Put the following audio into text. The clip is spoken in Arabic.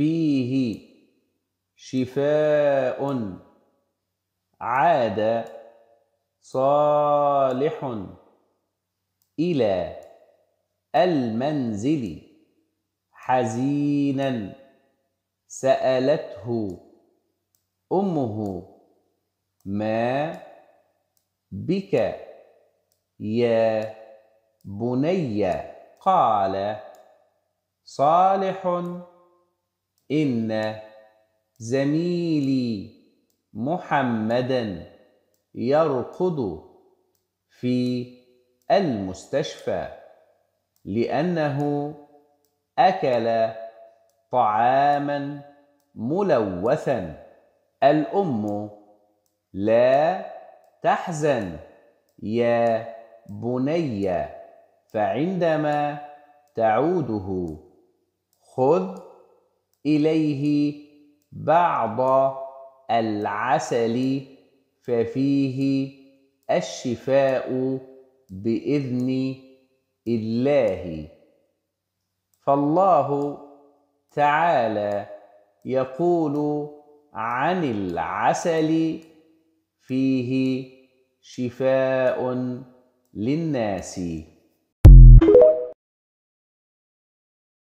فيه شفاء عاد صالح الى المنزل حزينا سالته امه ما بك يا بني قال صالح إن زميلي محمدا يركض في المستشفى لأنه أكل طعاما ملوثا الأم لا تحزن يا بني فعندما تعوده خذ إليه بعض العسل ففيه الشفاء بإذن الله فالله تعالى يقول عن العسل فيه شفاء للناس